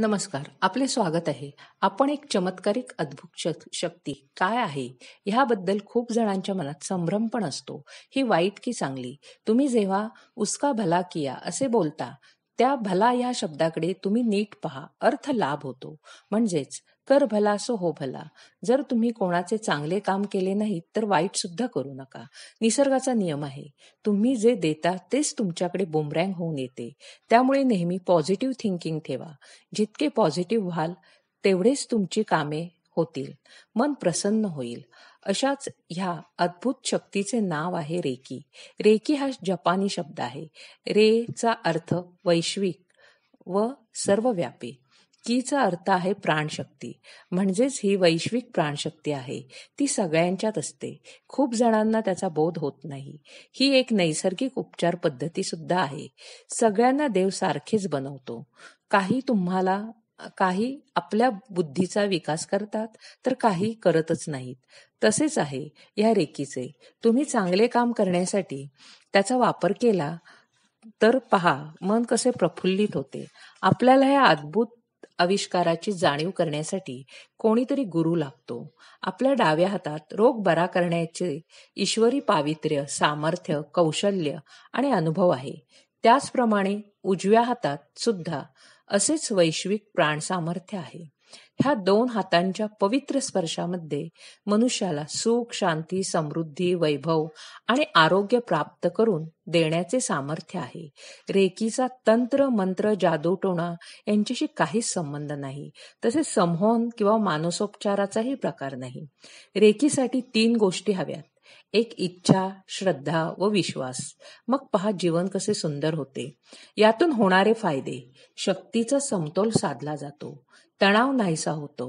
नमस्कार आपले स्वागत आहे आपण एक चमत्कारिक अद्भुत शक्ती काय आहे ह्याबद्दल खूप जणांच्या मनात संभ्रम पण असतो ही वाईट की चांगली तुम्ही जेव्हा उसका भला किया असे बोलता त्या भला या शब्दाकडे तुम्ही नीट पहा अर्थ लाभ होतो म्हणजेच कर भला सो हो भला जर तुम्ही कोणाचे चांगले काम केले नाही तर वाईट सुद्धा करू नका निसर्गाचा नियम आहे तुम्ही जे देता तेच तुमच्याकडे बुमरँग होऊन येते त्यामुळे नेहमी पॉझिटिव्ह थिंकिंग ठेवा जितके पॉझिटिव्ह व्हाल तेवढेच तुमची कामे होतील मन प्रसन्न होईल अशाच ह्या अद्भुत शक्तीचे नाव आहे रेकी रेकी हा जपानी शब्द आहे रे चा अर्थ वैश्विक व सर्वव्यापी कीचा अर्थ आहे प्राणशक्ती म्हणजेच ही वैश्विक प्राणशक्ती आहे ती सगळ्यांच्यात असते खूप जणांना त्याचा बोध होत नाही ही एक नैसर्गिक उपचार पद्धती सुद्धा आहे सगळ्यांना देव सारखेच बनवतो काही तुम्हाला काही आपल्या बुद्धीचा विकास करतात तर काही करतच नाहीत तसेच आहे या रेकीचे तुम्ही चांगले काम करण्यासाठी त्याचा वापर केला तर पहा मन कसे प्रफुल्लित होते आपल्याला या अद्भुत आविष्काराची जाणीव करण्यासाठी कोणीतरी गुरु लागतो आपल्या डाव्या हातात रोग बरा करण्याचे ईश्वरी पावित्र्य सामर्थ्य कौशल्य आणि अनुभव आहे त्याचप्रमाणे उजव्या हातात सुद्धा असेच वैश्विक प्राणसामर्थ्य आहे ह्या दोन हातांच्या पवित्र स्पर्शामध्ये मनुष्याला सुख शांती समृद्धी वैभव आणि आरोग्य प्राप्त करून देण्याचे सामर्थ्य आहे रेकीचा तंत्र मंत्र जादूटोणा यांच्याशी काहीच संबंध नाही तसेच समहोन किंवा मानसोपचाराचाही प्रकार नाही रेकीसाठी तीन गोष्टी हव्यात एक इच्छा श्रद्धा व विश्वास मग पहा जीवन कसे सुंदर होते यातून होणारे फायदे शक्तीचा समतोल साधला जातो तणाव नाहीसा होतो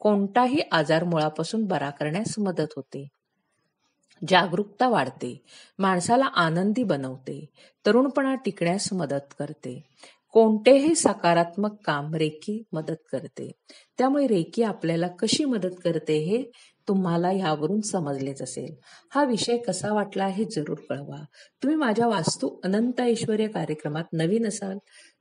कोणताही आजार मुळापासून बरा करण्यास मदत होते जागरूकता वाढते माणसाला आनंदी बनवते तरुणपणा टिकण्यास मदत करते कोणतेही सकारात्मक काम रेकी मदत करते त्यामुळे रेकी आपल्याला कशी मदत करते हे तुम्हाला यावरून समजलेच असेल हा विषय कसा वाटला हे जरूर कळवा तुम्ही माझ्या वास्तू अनंत ऐश्वर कार्यक्रमात नवीन असाल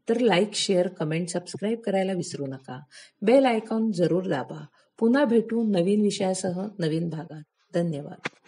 तर लाईक शेअर कमेंट सबस्क्राईब करायला विसरू नका बेल आयकॉन जरूर दाबा पुन्हा भेटू नवीन विषयासह नवीन भागात धन्यवाद